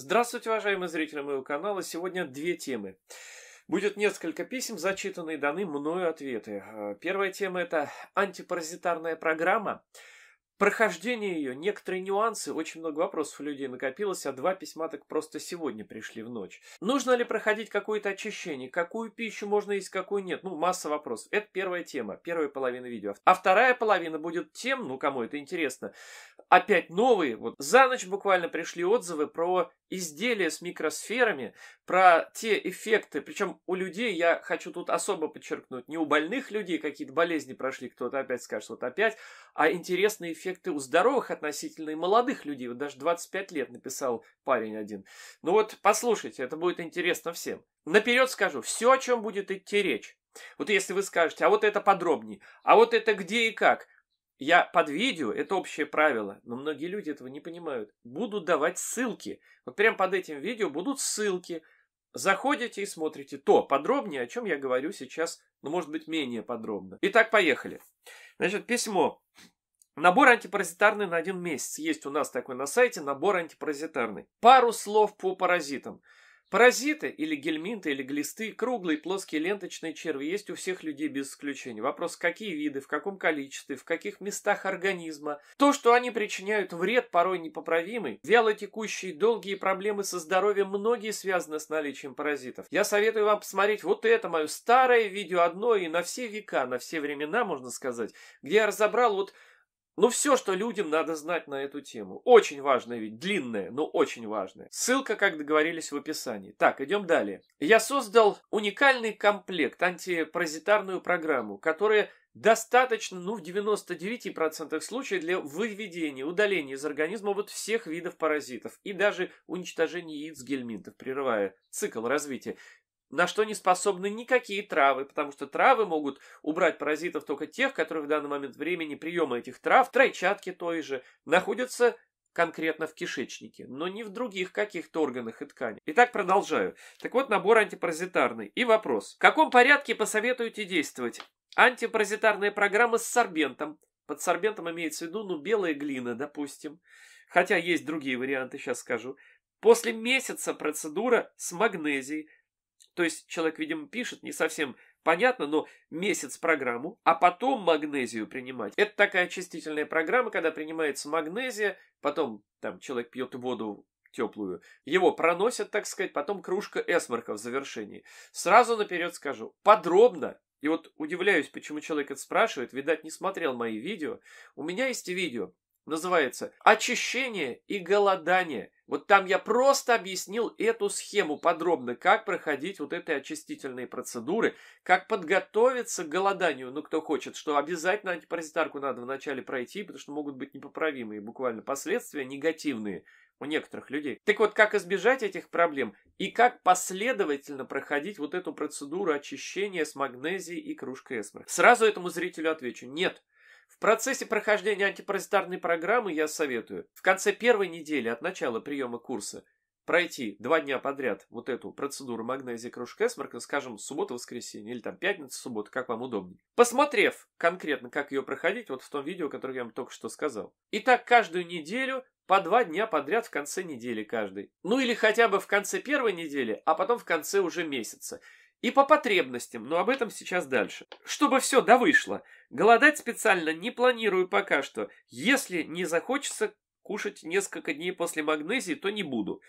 Здравствуйте, уважаемые зрители моего канала. Сегодня две темы. Будет несколько писем зачитанные, даны мною ответы. Э, первая тема – это антипаразитарная программа. Прохождение ее, некоторые нюансы, очень много вопросов у людей накопилось, а два письма так просто сегодня пришли в ночь. Нужно ли проходить какое-то очищение? Какую пищу можно есть, какую нет? Ну, масса вопросов. Это первая тема, первая половина видео. А вторая половина будет тем, ну, кому это интересно, опять новые. Вот за ночь буквально пришли отзывы про изделия с микросферами, про те эффекты, причем у людей, я хочу тут особо подчеркнуть, не у больных людей какие-то болезни прошли, кто-то опять скажет, вот опять, а интересные эффекты у здоровых относительно и молодых людей, вот даже 25 лет написал парень один. Ну вот послушайте, это будет интересно всем. Наперед скажу, все, о чем будет идти речь. Вот если вы скажете, а вот это подробнее, а вот это где и как – я под видео, это общее правило, но многие люди этого не понимают. Буду давать ссылки. Вот прям под этим видео будут ссылки. Заходите и смотрите то подробнее, о чем я говорю сейчас, но ну, может быть менее подробно. Итак, поехали. Значит, письмо. Набор антипаразитарный на один месяц. Есть у нас такой на сайте, набор антипаразитарный. Пару слов по паразитам. Паразиты или гельминты или глисты, круглые, плоские, ленточные черви есть у всех людей без исключения. Вопрос, какие виды, в каком количестве, в каких местах организма. То, что они причиняют вред, порой непоправимый, вяло текущие долгие проблемы со здоровьем, многие связаны с наличием паразитов. Я советую вам посмотреть вот это мое старое видео, одно и на все века, на все времена, можно сказать, где я разобрал вот ну, все, что людям надо знать на эту тему. Очень важная ведь, длинная, но очень важная. Ссылка, как договорились в описании. Так, идем далее. Я создал уникальный комплект, антипаразитарную программу, которая достаточно, ну, в 99% случаев для выведения, удаления из организма вот всех видов паразитов и даже уничтожения яиц гельминтов, прерывая цикл развития на что не способны никакие травы, потому что травы могут убрать паразитов только тех, которые в данный момент времени приема этих трав, тройчатки той же, находятся конкретно в кишечнике, но не в других каких-то органах и тканях. Итак, продолжаю. Так вот, набор антипаразитарный. И вопрос. В каком порядке посоветуете действовать? Антипаразитарная программа с сорбентом. Под сорбентом имеется в виду, ну, белая глина, допустим. Хотя есть другие варианты, сейчас скажу. После месяца процедура с магнезией то есть человек, видимо, пишет, не совсем понятно, но месяц программу, а потом магнезию принимать. Это такая очистительная программа, когда принимается магнезия, потом там человек пьет воду теплую. Его проносят, так сказать, потом кружка эсмарка в завершении. Сразу наперед скажу, подробно и вот удивляюсь, почему человек это спрашивает. Видать, не смотрел мои видео. У меня есть видео называется «Очищение и голодание». Вот там я просто объяснил эту схему подробно, как проходить вот эти очистительные процедуры, как подготовиться к голоданию, ну, кто хочет, что обязательно антипаразитарку надо вначале пройти, потому что могут быть непоправимые буквально последствия, негативные у некоторых людей. Так вот, как избежать этих проблем и как последовательно проходить вот эту процедуру очищения с магнезией и кружкой эсмер? Сразу этому зрителю отвечу, нет – в процессе прохождения антипаразитарной программы я советую в конце первой недели от начала приема курса пройти два дня подряд вот эту процедуру магнезии кружка эсморка, скажем, суббота-воскресенье или там пятница-суббота, как вам удобнее. Посмотрев конкретно, как ее проходить, вот в том видео, которое я вам только что сказал. И так каждую неделю по два дня подряд в конце недели каждый. Ну или хотя бы в конце первой недели, а потом в конце уже месяца и по потребностям, но об этом сейчас дальше. Чтобы все да вышло. Голодать специально не планирую пока что. Если не захочется кушать несколько дней после магнезии, то не буду.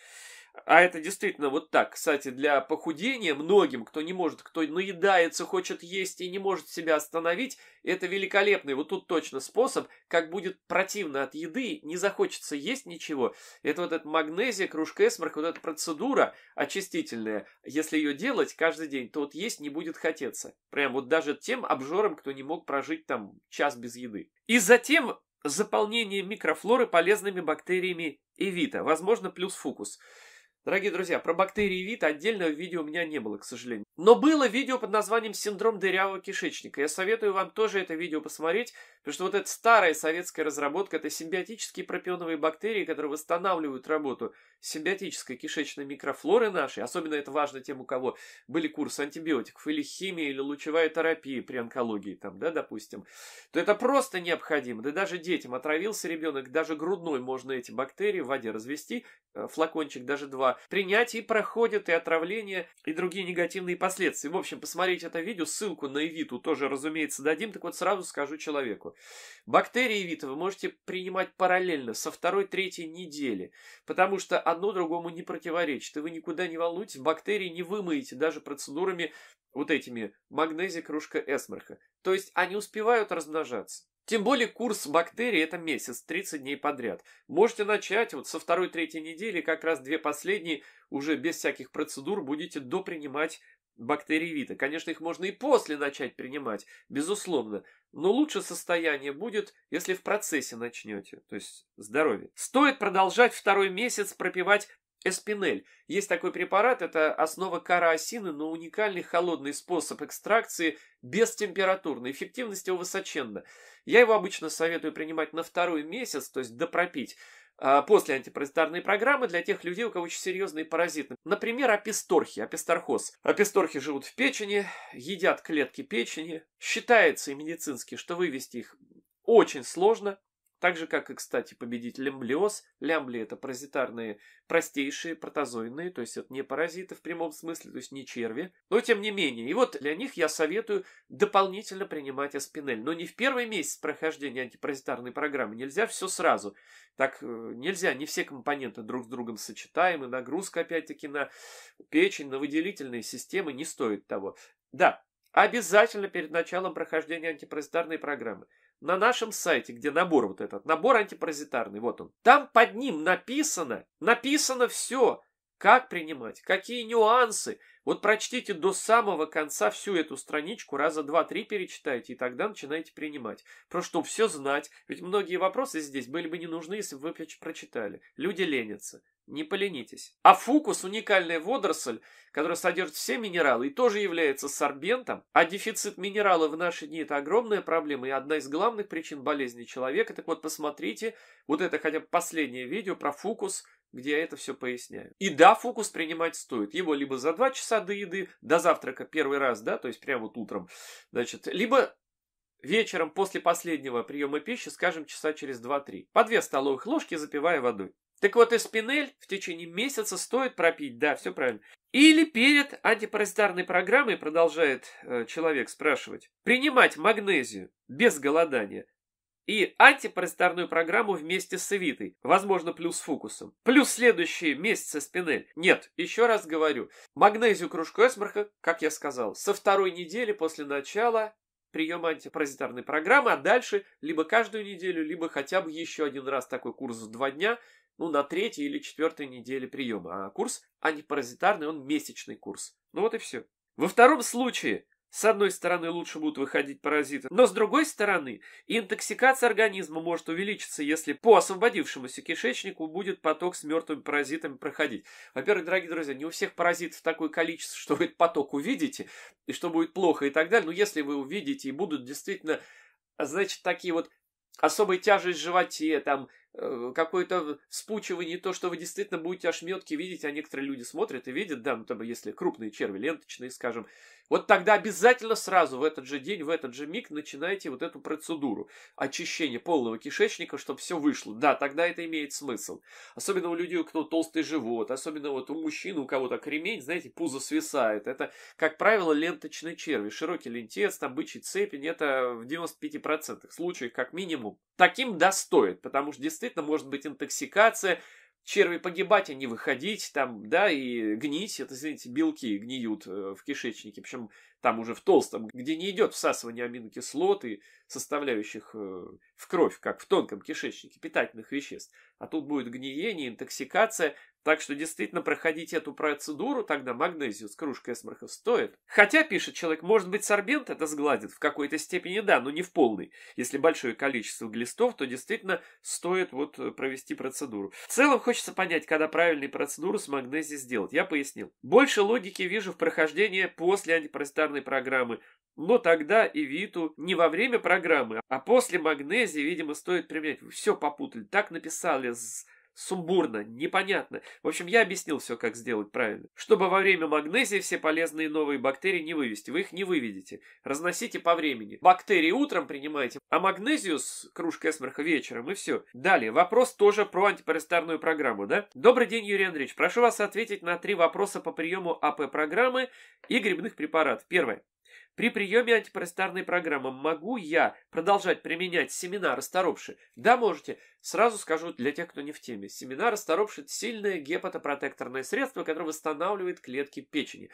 А это действительно вот так. Кстати, для похудения многим, кто не может, кто наедается, хочет есть и не может себя остановить, это великолепный вот тут точно способ, как будет противно от еды, не захочется есть ничего. Это вот этот магнезия, кружка эсмарк, вот эта процедура очистительная. Если ее делать каждый день, то вот есть не будет хотеться. Прям вот даже тем обжорам, кто не мог прожить там час без еды. И затем заполнение микрофлоры полезными бактериями Эвита, возможно, плюс фокус. Дорогие друзья, про бактерии ВИД отдельного видео у меня не было, к сожалению. Но было видео под названием «Синдром дырявого кишечника». Я советую вам тоже это видео посмотреть, потому что вот эта старая советская разработка – это симбиотические пропионовые бактерии, которые восстанавливают работу симбиотической кишечной микрофлоры нашей, особенно это важно тем, у кого были курсы антибиотиков, или химии или лучевая терапия при онкологии, там, да, допустим, то это просто необходимо. Да даже детям отравился ребенок, даже грудной можно эти бактерии в воде развести, э, флакончик даже два Типа, принять и проходит и отравление, и другие негативные последствия. В общем, посмотреть это видео, ссылку на Эвиту тоже, разумеется, дадим. Так вот, сразу скажу человеку. Бактерии Эвита вы можете принимать параллельно со второй-третьей недели, потому что одно другому не противоречит, и вы никуда не волнуйтесь, бактерии не вымоете даже процедурами вот этими магнезия кружка Эсмарха. То есть они успевают размножаться. Тем более курс бактерий это месяц, 30 дней подряд. Можете начать вот со второй-третьей недели, как раз две последние, уже без всяких процедур будете допринимать бактерий вида. Конечно, их можно и после начать принимать, безусловно, но лучше состояние будет, если в процессе начнете, то есть здоровье. Стоит продолжать второй месяц пропивать Эспинель. Есть такой препарат, это основа кара но уникальный холодный способ экстракции, без температурной. Эффективность его высоченна. Я его обычно советую принимать на второй месяц, то есть допропить а, после антипаразитарной программы для тех людей, у кого очень серьезные паразиты. Например, аписторхи, аписторхоз. Аписторхи живут в печени, едят клетки печени. Считается и медицински, что вывести их очень сложно. Так же, как и, кстати, победить лямблиоз. Лямбли – это паразитарные, простейшие, протозойные, то есть это не паразиты в прямом смысле, то есть не черви. Но тем не менее, и вот для них я советую дополнительно принимать аспинель. Но не в первый месяц прохождения антипаразитарной программы, нельзя все сразу. Так э, нельзя, не все компоненты друг с другом сочетаемы, нагрузка опять-таки на печень, на выделительные системы не стоит того. Да, обязательно перед началом прохождения антипаразитарной программы – на нашем сайте, где набор вот этот, набор антипаразитарный, вот он. Там под ним написано, написано все, как принимать, какие нюансы. Вот прочтите до самого конца всю эту страничку, раза два-три перечитайте, и тогда начинаете принимать. Просто чтобы все знать, ведь многие вопросы здесь были бы не нужны, если бы вы прочитали. Люди ленятся. Не поленитесь. А фукус – уникальная водоросль, которая содержит все минералы и тоже является сорбентом. А дефицит минерала в наши дни – это огромная проблема и одна из главных причин болезни человека. Так вот, посмотрите вот это хотя бы последнее видео про фукус – где я это все поясняю. И да, фукус принимать стоит. Его либо за 2 часа до еды, до завтрака первый раз, да, то есть прямо вот утром, значит, либо вечером после последнего приема пищи, скажем, часа через 2-3, по 2 столовых ложки запивая водой. Так вот, эспинель в течение месяца стоит пропить, да, все правильно. Или перед антипаразитарной программой, продолжает э, человек спрашивать, принимать магнезию без голодания и антипаразитарную программу вместе с эвитой, возможно, плюс фокусом. Плюс следующие месяцы спинель. Нет, еще раз говорю, магнезию кружку эсмарха, как я сказал, со второй недели после начала приема антипаразитарной программы, а дальше либо каждую неделю, либо хотя бы еще один раз такой курс в два дня – ну, на третьей или четвертой неделе приема. А курс антипаразитарный, он месячный курс. Ну вот и все. Во втором случае, с одной стороны, лучше будут выходить паразиты, но с другой стороны, интоксикация организма может увеличиться, если по освободившемуся кишечнику будет поток с мертвыми паразитами проходить. Во-первых, дорогие друзья, не у всех паразитов такое количество, что вы этот поток увидите, и что будет плохо и так далее, но если вы увидите и будут действительно, значит, такие вот особая тяжесть в животе, там, Э, какое-то спучивание, то, что вы действительно будете ошметки видеть, а некоторые люди смотрят и видят, да, ну, там, если крупные черви, ленточные, скажем, вот тогда обязательно сразу в этот же день, в этот же миг начинайте вот эту процедуру очищения полного кишечника, чтобы все вышло. Да, тогда это имеет смысл. Особенно у людей, у кого толстый живот, особенно вот у мужчин, у кого-то кремень, знаете, пузо свисает. Это, как правило, ленточные черви. Широкий лентец, там бычий цепень, это а в 95% случаев как минимум. Таким достоит, потому что действительно действительно может быть интоксикация, черви погибать, а не выходить там, да, и гнить, это, извините, белки гниют э, в кишечнике, причем там уже в толстом, где не идет всасывание аминокислот и составляющих э, в кровь, как в тонком кишечнике, питательных веществ. А тут будет гниение, интоксикация, так что действительно проходить эту процедуру тогда магнезию с кружкой эсмархов стоит. Хотя, пишет человек, может быть сорбент это сгладит в какой-то степени, да, но не в полной. Если большое количество глистов, то действительно стоит вот э, провести процедуру. В целом хочется понять, когда правильную процедуру с магнезией сделать. Я пояснил. Больше логики вижу в прохождении после антипаразитарной программы. Но тогда и Виту не во время программы, а после магнезии, видимо, стоит применять. Все попутали. Так написали с сумбурно, непонятно. В общем, я объяснил все, как сделать правильно. Чтобы во время магнезии все полезные новые бактерии не вывести. Вы их не выведете. Разносите по времени. Бактерии утром принимайте, а магнезию с кружкой эсмерха вечером и все. Далее, вопрос тоже про антипаразитарную программу, да? Добрый день, Юрий Андреевич. Прошу вас ответить на три вопроса по приему АП-программы и грибных препаратов. Первое. При приеме антипростарной программы могу я продолжать применять семена расторопши? Да, можете. Сразу скажу для тех, кто не в теме. Семена расторопши – это сильное гепатопротекторное средство, которое восстанавливает клетки печени.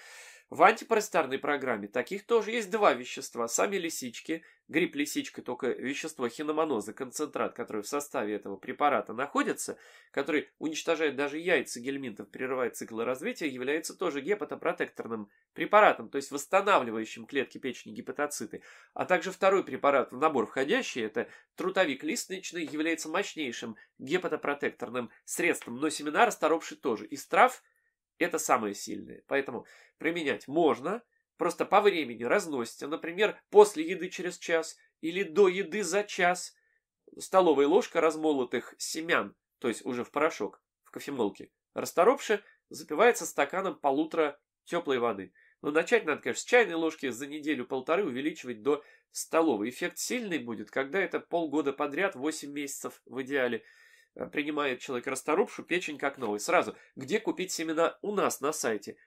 В антипросторной программе таких тоже есть два вещества. Сами лисички, гриб лисичка, только вещество хиномоноза, концентрат, который в составе этого препарата находится, который уничтожает даже яйца гельминтов, прерывает циклы развития, является тоже гепатопротекторным препаратом, то есть восстанавливающим клетки печени гепатоциты. А также второй препарат в набор входящий, это трутовик листничный, является мощнейшим гепатопротекторным средством, но семена расторопший тоже. Из трав – это самое сильное, Поэтому применять можно, просто по времени разносится. Например, после еды через час или до еды за час. Столовая ложка размолотых семян, то есть уже в порошок, в кофемолке, расторопши, запивается стаканом полутора теплой воды. Но начать надо, конечно, с чайной ложки за неделю-полторы увеличивать до столовой. Эффект сильный будет, когда это полгода подряд, 8 месяцев в идеале – Э, принимает человек расторопшу печень как новый. Сразу, где купить семена у нас на сайте?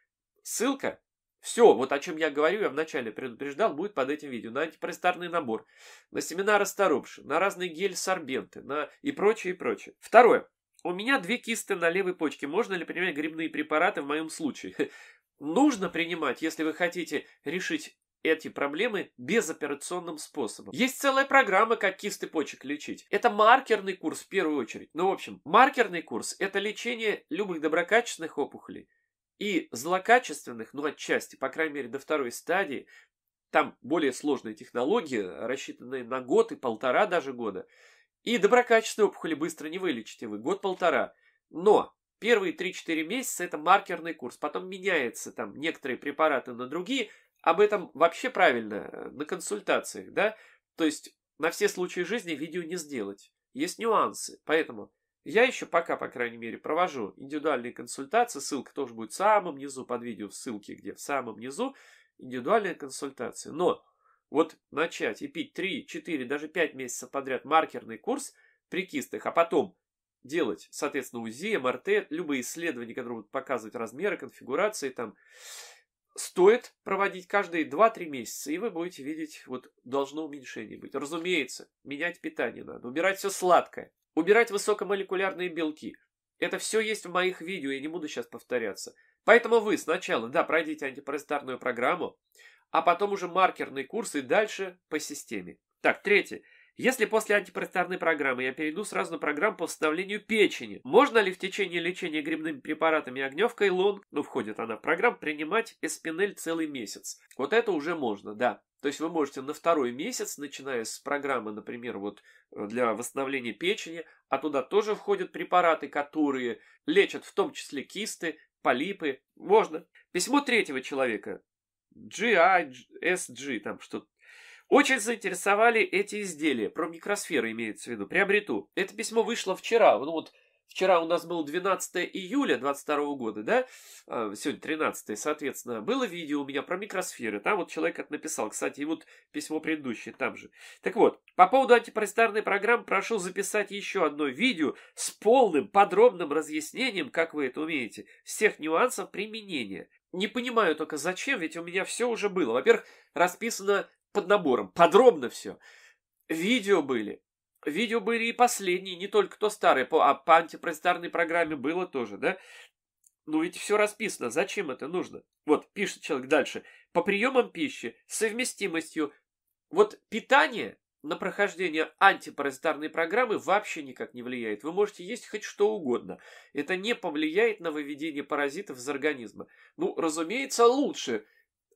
Ссылка. Все, вот о чем я говорю, я вначале предупреждал, будет под этим видео. На антипаразитарный набор, на семена расторопши, на разные гель-сорбенты на... и прочее, и прочее. Второе. У меня две кисты на левой почке. Можно ли принимать грибные препараты в моем случае? Нужно принимать, если вы хотите решить эти проблемы безоперационным способом. Есть целая программа, как кисты почек лечить. Это маркерный курс в первую очередь. Ну, в общем, маркерный курс – это лечение любых доброкачественных опухолей и злокачественных, ну, отчасти, по крайней мере, до второй стадии. Там более сложные технологии, рассчитанные на год и полтора даже года. И доброкачественные опухоли быстро не вылечите вы, год-полтора. Но первые 3-4 месяца это маркерный курс, потом меняется там некоторые препараты на другие – об этом вообще правильно на консультациях, да? То есть на все случаи жизни видео не сделать. Есть нюансы. Поэтому я еще пока, по крайней мере, провожу индивидуальные консультации. Ссылка тоже будет в самом низу под видео, в ссылке где, в самом низу. индивидуальные консультации. Но вот начать и пить 3, 4, даже 5 месяцев подряд маркерный курс при кистах, а потом делать, соответственно, УЗИ, МРТ, любые исследования, которые будут показывать размеры, конфигурации, там, стоит проводить каждые 2-3 месяца, и вы будете видеть, вот должно уменьшение быть. Разумеется, менять питание надо, убирать все сладкое, убирать высокомолекулярные белки. Это все есть в моих видео, я не буду сейчас повторяться. Поэтому вы сначала, да, пройдите антипаразитарную программу, а потом уже маркерные курсы и дальше по системе. Так, третье. Если после антипаразитарной программы я перейду сразу на программу по восстановлению печени, можно ли в течение лечения грибными препаратами огневкой, и лун, ну входит она в программу, принимать эспинель целый месяц? Вот это уже можно, да. То есть вы можете на второй месяц, начиная с программы, например, вот э, для восстановления печени, а туда тоже входят препараты, которые лечат в том числе кисты, полипы. Можно. Письмо третьего человека. GISG, там что-то очень заинтересовали эти изделия, про микросферы имеется в виду, приобрету. Это письмо вышло вчера, ну вот вчера у нас был 12 июля 22 года, да, а, сегодня 13, соответственно, было видео у меня про микросферы, там вот человек это написал, кстати, и вот письмо предыдущее там же. Так вот, по поводу антипаразитарной программы прошу записать еще одно видео с полным подробным разъяснением, как вы это умеете, всех нюансов применения. Не понимаю только зачем, ведь у меня все уже было. Во-первых, расписано под набором, подробно все. Видео были. Видео были и последние, не только то старое, по, а по антипротестантной программе было тоже, да? Ну ведь все расписано, зачем это нужно? Вот, пишет человек дальше. По приемам пищи, совместимостью. Вот питание на прохождение антипаразитарной программы вообще никак не влияет. Вы можете есть хоть что угодно. Это не повлияет на выведение паразитов из организма. Ну, разумеется, лучше –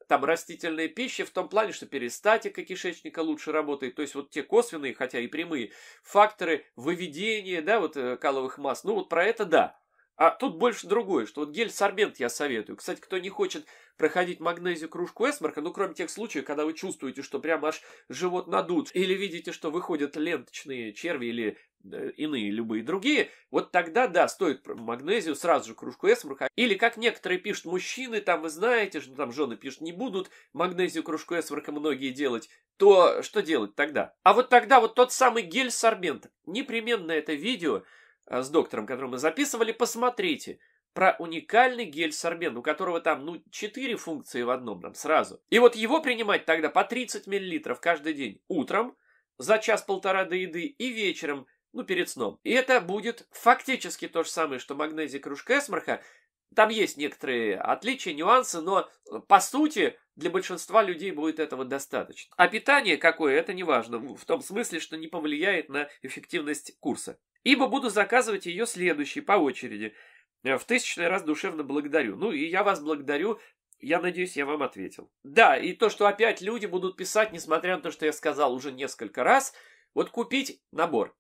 там растительная пища в том плане, что перистатика кишечника лучше работает, то есть вот те косвенные, хотя и прямые факторы выведения, да, вот э, каловых масс, ну вот про это да, а тут больше другое, что вот гель-сорбент я советую. Кстати, кто не хочет проходить магнезию кружку Эсмарка, ну, кроме тех случаев, когда вы чувствуете, что прям аж живот надут, или видите, что выходят ленточные черви или э, иные любые другие, вот тогда, да, стоит магнезию, сразу же кружку эсмарка. Или, как некоторые пишут, мужчины, там, вы знаете, что там жены пишут, не будут магнезию, кружку эсмарка многие делать, то что делать тогда? А вот тогда вот тот самый гель-сорбент. Непременно это видео – Э, с доктором, который мы записывали, посмотрите про уникальный гель сорбен, у которого там, ну, 4 функции в одном там сразу. И вот его принимать тогда по 30 мл каждый день утром, за час-полтора до еды и вечером, ну, перед сном. И это будет фактически то же самое, что магнезия кружка Эсмарха. Там есть некоторые отличия, нюансы, но э, по сути для большинства людей будет этого достаточно. А питание какое, это не важно, в том смысле, что не повлияет на эффективность курса ибо буду заказывать ее следующей по очереди. Э, в тысячный раз душевно благодарю. Ну и я вас благодарю, я надеюсь, я вам ответил. Да, и то, что опять люди будут писать, несмотря на то, что я сказал уже несколько раз, вот купить набор.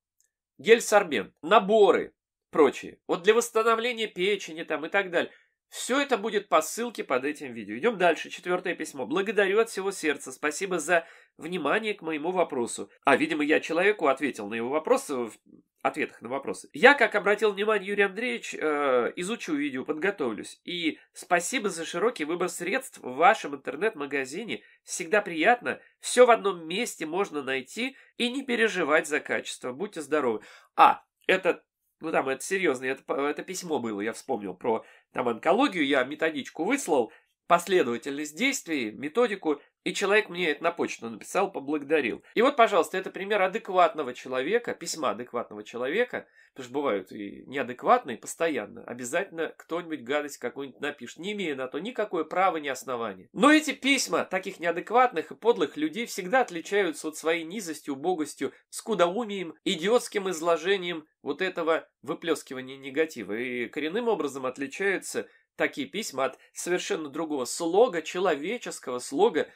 Гель-сорбент, наборы прочие. Вот для восстановления печени там и так далее. Все это будет по ссылке под этим видео. Идем дальше. Четвертое письмо. Благодарю от всего сердца. Спасибо за внимание к моему вопросу. А, видимо, я человеку ответил на его вопросы, э, в ответах на вопросы. Я, как обратил внимание Юрий Андреевич, э, изучу видео, подготовлюсь. И спасибо за широкий выбор средств в вашем интернет-магазине. Всегда приятно. Все в одном месте можно найти и не переживать за качество. Будьте здоровы. А, это ну, там, это серьезно, это, это письмо было, я вспомнил про там онкологию, я методичку выслал, последовательность действий, методику, и человек мне это на почту написал, поблагодарил. И вот, пожалуйста, это пример адекватного человека, письма адекватного человека, потому что бывают и неадекватные постоянно. Обязательно кто-нибудь гадость какую-нибудь напишет, не имея на то никакое права, ни основания. Но эти письма таких неадекватных и подлых людей всегда отличаются от своей низостью, убогостью, скудоумием, идиотским изложением вот этого выплескивания негатива. И коренным образом отличаются такие письма от совершенно другого слога, человеческого слога,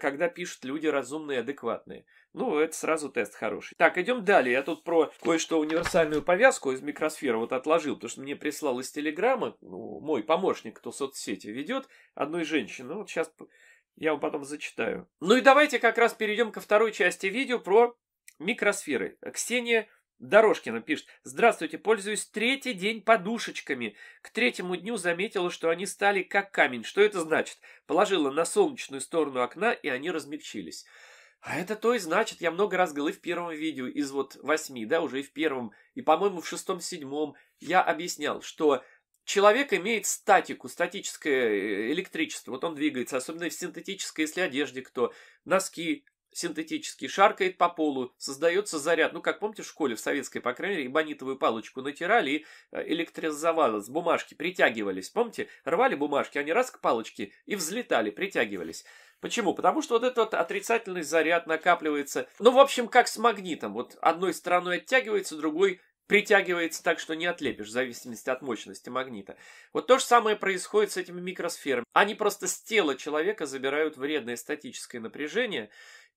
когда пишут люди разумные, адекватные. Ну, это сразу тест хороший. Так, идем далее. Я тут про кое-что универсальную повязку из микросферы вот отложил, потому что мне прислал из Телеграма, ну, мой помощник, кто соцсети ведет, одной женщины. Ну, вот сейчас я вам потом зачитаю. Ну и давайте как раз перейдем ко второй части видео про микросферы. Ксения Дорожкина пишет. Здравствуйте, пользуюсь третий день подушечками. К третьему дню заметила, что они стали как камень. Что это значит? Положила на солнечную сторону окна, и они размягчились. А это то и значит, я много раз говорил в первом видео из вот восьми, да, уже и в первом, и, по-моему, в шестом-седьмом я объяснял, что человек имеет статику, статическое э, электричество. Вот он двигается, особенно в синтетической, если одежде кто, носки, синтетический шаркает по полу, создается заряд. Ну, как помните, в школе, в советской, по крайней мере, эбонитовую палочку натирали и э, электризовало бумажки, притягивались. Помните, рвали бумажки, они раз к палочке и взлетали, притягивались. Почему? Потому что вот этот отрицательный заряд накапливается. Ну, в общем, как с магнитом. Вот одной стороной оттягивается, другой притягивается так, что не отлепишь, в зависимости от мощности магнита. Вот то же самое происходит с этими микросферами. Они просто с тела человека забирают вредное статическое напряжение,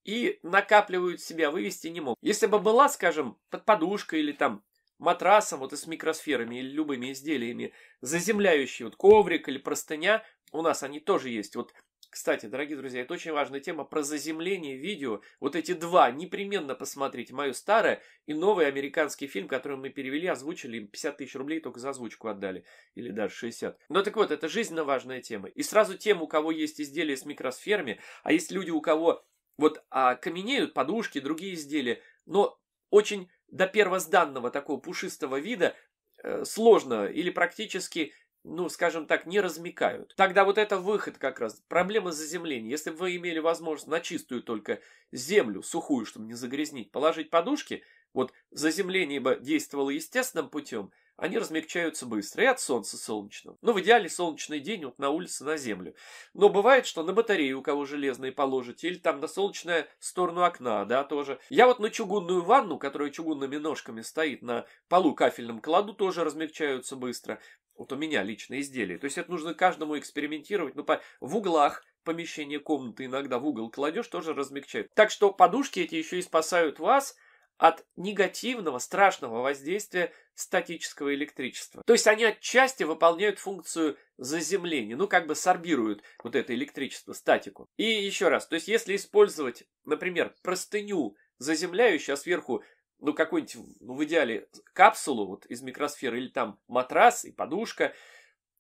и накапливают себя, вывести не мог. Если бы была, скажем, под подушкой или там матрасом, вот и с микросферами или любыми изделиями, заземляющий вот коврик или простыня, у нас они тоже есть. Вот, кстати, дорогие друзья, это очень важная тема про заземление видео. Вот эти два непременно посмотрите. Мое старое и новый американский фильм, который мы перевели, озвучили, им 50 тысяч рублей только за озвучку отдали. Или даже 60. Но так вот, это жизненно важная тема. И сразу тем, у кого есть изделия с микросферами, а есть люди, у кого вот а, каменеют подушки, другие изделия, но очень до первозданного такого пушистого вида э, сложно или практически ну, скажем так, не размекают. Тогда вот это выход как раз. Проблема заземления. Если бы вы имели возможность на чистую только землю, сухую, чтобы не загрязнить, положить подушки, вот заземление бы действовало естественным путем – они размягчаются быстро. И от солнца солнечного. Но ну, в идеале солнечный день вот на улице на землю. Но бывает, что на батарею у кого железные положите, или там на солнечную сторону окна, да, тоже. Я вот на чугунную ванну, которая чугунными ножками стоит на полу кафельном кладу, тоже размягчаются быстро. Вот у меня личные изделия. То есть это нужно каждому экспериментировать. Ну, по... в углах помещения комнаты иногда в угол кладешь, тоже размягчает. Так что подушки эти еще и спасают вас – от негативного, страшного воздействия статического электричества. То есть они отчасти выполняют функцию заземления, ну как бы сорбируют вот это электричество, статику. И еще раз, то есть если использовать, например, простыню заземляющую, а сверху ну какую-нибудь, ну, в идеале капсулу вот из микросферы или там матрас и подушка,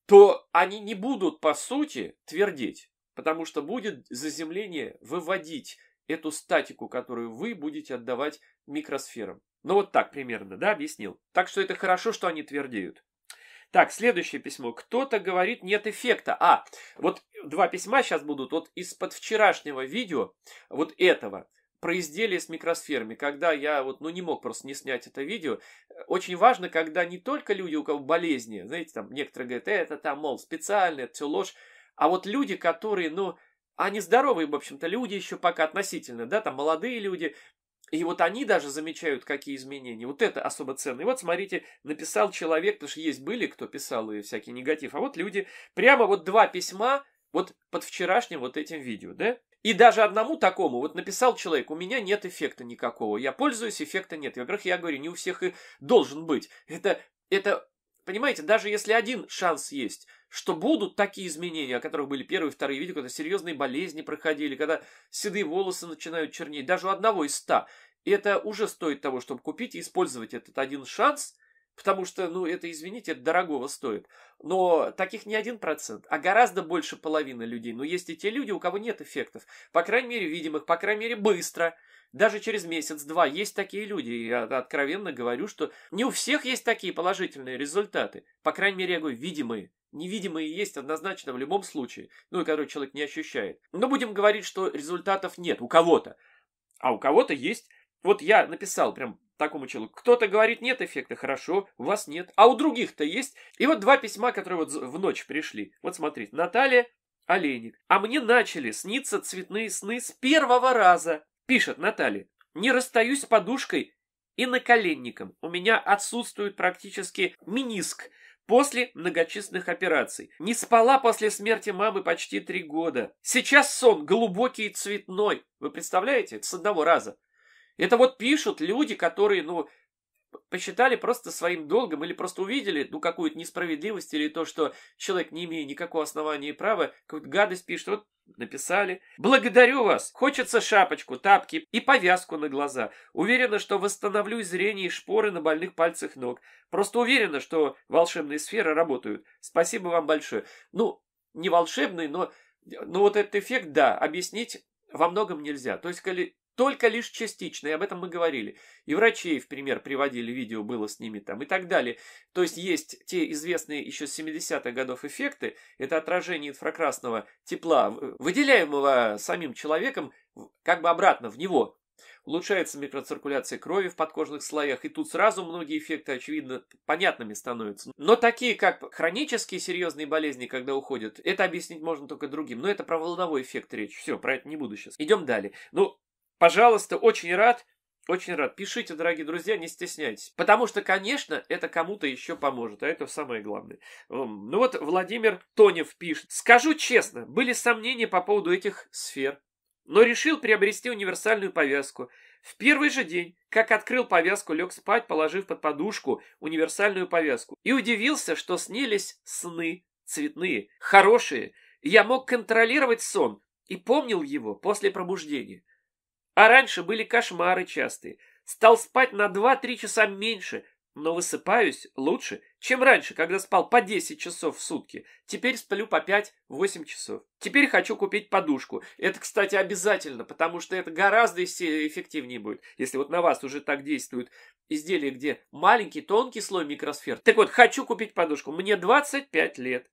то они не будут по сути твердеть, потому что будет заземление выводить эту статику, которую вы будете отдавать микросферам. Ну вот так примерно, да, объяснил. Так что это хорошо, что они твердеют. Так, следующее письмо. Кто-то говорит, нет эффекта. А, вот два письма сейчас будут вот из-под вчерашнего видео, вот этого, про изделия с микросферами, когда я вот, ну, не мог просто не снять это видео. Очень важно, когда не только люди, у кого болезни, знаете, там, некоторые говорят, э, это там, мол, специально, это все ложь, а вот люди, которые, ну, они здоровые, в общем-то, люди еще пока относительно, да, там молодые люди, и вот они даже замечают, какие изменения. Вот это особо ценно. И вот смотрите, написал человек, потому что есть были, кто писал и всякий негатив. А вот люди, прямо вот два письма вот под вчерашним вот этим видео, да? И даже одному такому, вот написал человек, у меня нет эффекта никакого, я пользуюсь, эффекта нет. Во-первых, я говорю, не у всех и должен быть. Это, это Понимаете, даже если один шанс есть, что будут такие изменения, о которых были первые и вторые видео, когда серьезные болезни проходили, когда седые волосы начинают чернеть, даже у одного из ста, это уже стоит того, чтобы купить и использовать этот один шанс, потому что, ну, это, извините, это дорогого стоит. Но таких не один процент, а гораздо больше половины людей. Но есть и те люди, у кого нет эффектов. По крайней мере, видимых, по крайней мере, быстро даже через месяц-два. Есть такие люди, и я откровенно говорю, что не у всех есть такие положительные результаты. По крайней мере, я говорю, видимые. Невидимые есть однозначно в любом случае, ну и которые человек не ощущает. Но будем говорить, что результатов нет у кого-то. А у кого-то есть. Вот я написал прям такому человеку. Кто-то говорит, нет эффекта, хорошо, у вас нет. А у других-то есть. И вот два письма, которые вот в ночь пришли. Вот смотрите, Наталья Олейник. А мне начали сниться цветные сны с первого раза. Пишет Наталья. Не расстаюсь с подушкой и наколенником. У меня отсутствует практически миниск после многочисленных операций. Не спала после смерти мамы почти три года. Сейчас сон глубокий и цветной. Вы представляете? Это с одного раза. Это вот пишут люди, которые, ну, посчитали просто своим долгом или просто увидели, ну, какую-то несправедливость или то, что человек, не имеет никакого основания и права, какую-то гадость пишет, вот написали. Благодарю вас! Хочется шапочку, тапки и повязку на глаза. Уверена, что восстановлю зрение и шпоры на больных пальцах ног. Просто уверена, что волшебные сферы работают. Спасибо вам большое. Ну, не волшебный, но, но ну, вот этот эффект, да, объяснить во многом нельзя. То есть, коли только лишь частично, и об этом мы говорили. И врачей, в пример, приводили, видео было с ними там и так далее. То есть есть те известные еще с 70-х годов эффекты, это отражение инфракрасного тепла, выделяемого самим человеком, как бы обратно в него. Улучшается микроциркуляция крови в подкожных слоях, и тут сразу многие эффекты, очевидно, понятными становятся. Но такие, как хронические серьезные болезни, когда уходят, это объяснить можно только другим. Но это про волновой эффект речь. Все, про это не буду сейчас. Идем далее. Ну, Пожалуйста, очень рад. Очень рад. Пишите, дорогие друзья, не стесняйтесь. Потому что, конечно, это кому-то еще поможет, а это самое главное. Эм, ну вот Владимир Тонев пишет. Скажу честно, были сомнения по поводу этих сфер, но решил приобрести универсальную повязку. В первый же день, как открыл повязку, лег спать, положив под подушку универсальную повязку. И удивился, что снились сны цветные, хорошие. Я мог контролировать сон и помнил его после пробуждения. А раньше были кошмары частые. Стал спать на 2-3 часа меньше, но высыпаюсь лучше, чем раньше, когда спал по 10 часов в сутки. Теперь сплю по 5-8 часов. Теперь хочу купить подушку. Это, кстати, обязательно, потому что это гораздо эффективнее будет, если вот на вас уже так действуют изделия, где маленький тонкий слой микросфер. Так вот, хочу купить подушку. Мне 25 лет.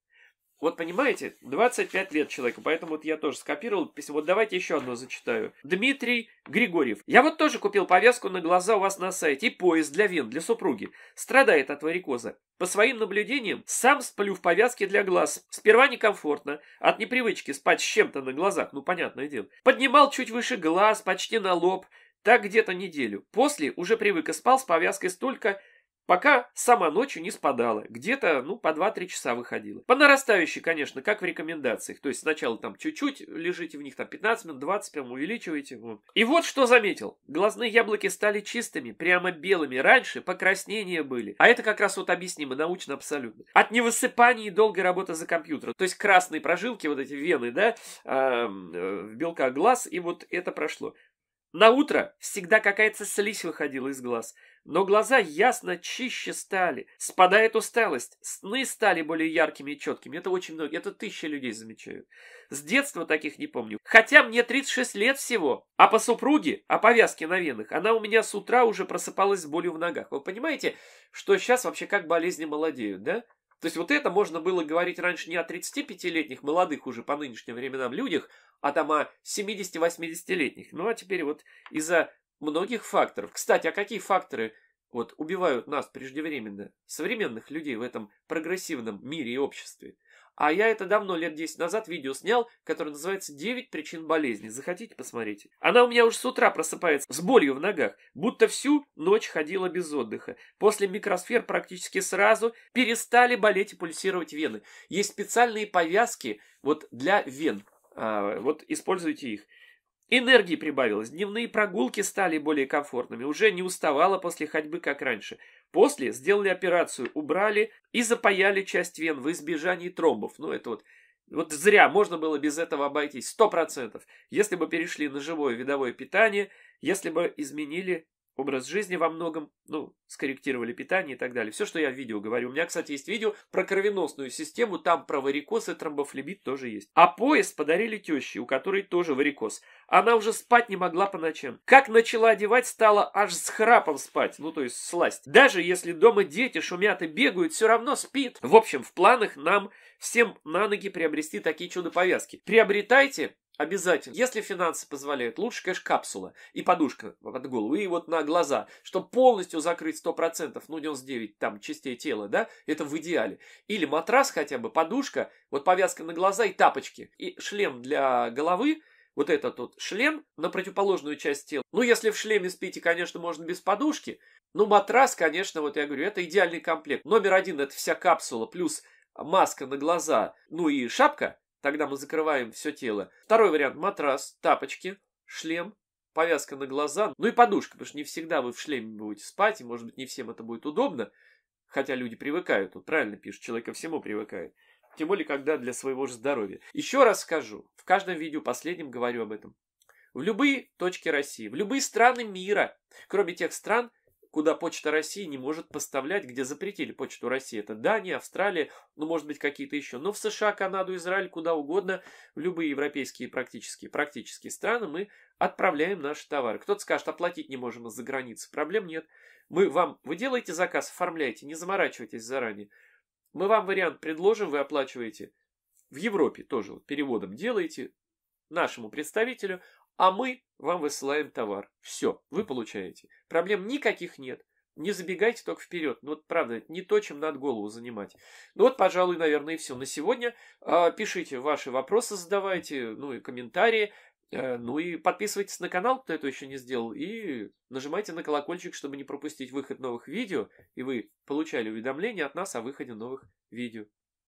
Вот понимаете, 25 лет человеку, поэтому вот я тоже скопировал письмо. Вот давайте еще одно зачитаю. Дмитрий Григорьев. Я вот тоже купил повязку на глаза у вас на сайте и пояс для вен для супруги. Страдает от варикоза. По своим наблюдениям, сам сплю в повязке для глаз. Сперва некомфортно, от непривычки спать с чем-то на глазах, ну понятное дело. Поднимал чуть выше глаз, почти на лоб. Так где-то неделю. После уже привык и спал с повязкой столько, пока сама ночью не спадала. Где-то, ну, по 2-3 часа выходила. По нарастающей, конечно, как в рекомендациях. То есть сначала там чуть-чуть лежите в них, там 15 минут, 20, прям увеличиваете. Вот. И вот что заметил. Глазные яблоки стали чистыми, прямо белыми. Раньше покраснения были. А это как раз вот объяснимо научно абсолютно. От невысыпания и долгой работы за компьютером. То есть красные прожилки, вот эти вены, да, э, в белках глаз, и вот это прошло. На утро всегда какая-то слизь выходила из глаз, но глаза ясно чище стали, спадает усталость, сны стали более яркими и четкими. Это очень много, это тысячи людей замечают. С детства таких не помню. Хотя мне 36 лет всего, а по супруге, а повязке на венах, она у меня с утра уже просыпалась с болью в ногах. Вы понимаете, что сейчас вообще как болезни молодеют, да? То есть вот это можно было говорить раньше не о 35-летних, молодых уже по нынешним временам людях, а там о 70-80-летних. Ну а теперь вот из-за многих факторов. Кстати, а какие факторы вот убивают нас преждевременно, современных людей в этом прогрессивном мире и обществе? А я это давно, лет 10 назад, видео снял, которое называется "Девять причин болезни». Захотите, посмотрите. Она у меня уже с утра просыпается с болью в ногах, будто всю ночь ходила без отдыха. После микросфер практически сразу перестали болеть и пульсировать вены. Есть специальные повязки вот для вен. А, вот используйте их. Энергии прибавилось, дневные прогулки стали более комфортными, уже не уставала после ходьбы, как раньше. После сделали операцию, убрали и запаяли часть вен в избежании тромбов. Ну, это вот, вот зря, можно было без этого обойтись, 100%. Если бы перешли на живое видовое питание, если бы изменили образ жизни во многом, ну, скорректировали питание и так далее. Все, что я в видео говорю. У меня, кстати, есть видео про кровеносную систему, там про варикоз и тромбофлебит тоже есть. А пояс подарили теще, у которой тоже варикоз. Она уже спать не могла по ночам. Как начала одевать, стала аж с храпом спать, ну, то есть сласть. Даже если дома дети шумят и бегают, все равно спит. В общем, в планах нам всем на ноги приобрести такие чудо-повязки. Приобретайте, Обязательно. Если финансы позволяют, лучше, конечно, капсула и подушка под голову, и вот на глаза, чтобы полностью закрыть 100%, ну, 99 там частей тела, да, это в идеале. Или матрас хотя бы, подушка, вот повязка на глаза и тапочки. И шлем для головы, вот этот вот шлем на противоположную часть тела. Ну, если в шлеме спите, конечно, можно без подушки. но матрас, конечно, вот я говорю, это идеальный комплект. Номер один – это вся капсула плюс маска на глаза, ну и шапка – Тогда мы закрываем все тело. Второй вариант – матрас, тапочки, шлем, повязка на глаза, ну и подушка, потому что не всегда вы в шлеме будете спать, и, может быть, не всем это будет удобно, хотя люди привыкают, вот правильно пишут, человек ко всему привыкает. Тем более, когда для своего же здоровья. Еще раз скажу, в каждом видео последнем говорю об этом. В любые точки России, в любые страны мира, кроме тех стран, куда Почта России не может поставлять, где запретили Почту России. Это Дания, Австралия, ну, может быть, какие-то еще. Но в США, Канаду, Израиль, куда угодно, в любые европейские практически, практически страны мы отправляем наши товары. Кто-то скажет, оплатить не можем из-за границы. Проблем нет. Мы вам, вы делаете заказ, оформляете, не заморачивайтесь заранее. Мы вам вариант предложим, вы оплачиваете. В Европе тоже переводом делаете, нашему представителю, а мы вам высылаем товар. Все, вы получаете. Проблем никаких нет. Не забегайте только вперед. Ну вот, правда, не то, чем надо голову занимать. Ну вот, пожалуй, наверное, и все на сегодня. А, пишите ваши вопросы, задавайте, ну и комментарии. Э, ну и подписывайтесь на канал, кто это еще не сделал, и нажимайте на колокольчик, чтобы не пропустить выход новых видео, и вы получали уведомления от нас о выходе новых видео.